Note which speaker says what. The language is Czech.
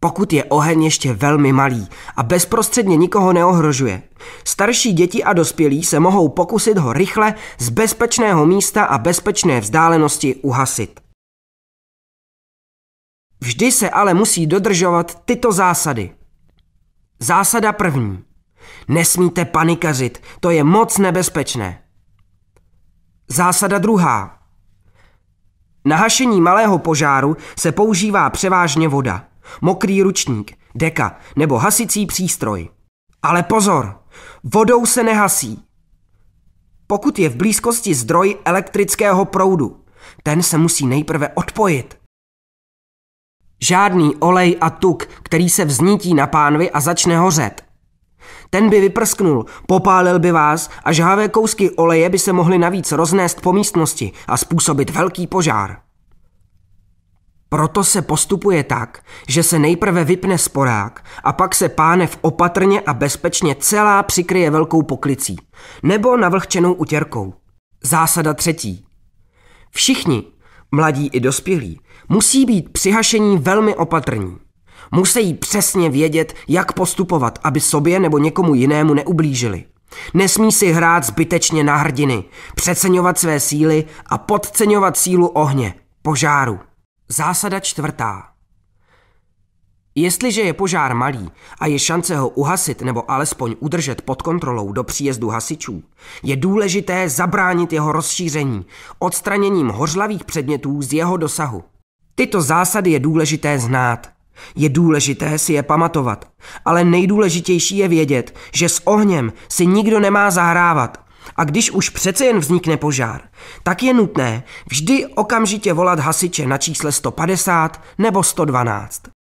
Speaker 1: pokud je oheň ještě velmi malý a bezprostředně nikoho neohrožuje. Starší děti a dospělí se mohou pokusit ho rychle z bezpečného místa a bezpečné vzdálenosti uhasit. Vždy se ale musí dodržovat tyto zásady. Zásada první. Nesmíte panikařit, to je moc nebezpečné. Zásada druhá. Na hašení malého požáru se používá převážně voda mokrý ručník, deka nebo hasicí přístroj. Ale pozor, vodou se nehasí. Pokud je v blízkosti zdroj elektrického proudu, ten se musí nejprve odpojit. Žádný olej a tuk, který se vznítí na pánvi a začne hořet. Ten by vyprsknul, popálil by vás a žhavé kousky oleje by se mohly navíc roznést po místnosti a způsobit velký požár. Proto se postupuje tak, že se nejprve vypne sporák a pak se pánev opatrně a bezpečně celá přikryje velkou poklicí nebo navlhčenou utěrkou. Zásada třetí. Všichni, mladí i dospělí, musí být při hašení velmi opatrní. Musí přesně vědět, jak postupovat, aby sobě nebo někomu jinému neublížili. Nesmí si hrát zbytečně na hrdiny, přeceňovat své síly a podceňovat sílu ohně, požáru. Zásada čtvrtá. Jestliže je požár malý a je šance ho uhasit nebo alespoň udržet pod kontrolou do příjezdu hasičů, je důležité zabránit jeho rozšíření odstraněním hořlavých předmětů z jeho dosahu. Tyto zásady je důležité znát. Je důležité si je pamatovat, ale nejdůležitější je vědět, že s ohněm si nikdo nemá zahrávat a když už přece jen vznikne požár, tak je nutné vždy okamžitě volat hasiče na čísle 150 nebo 112.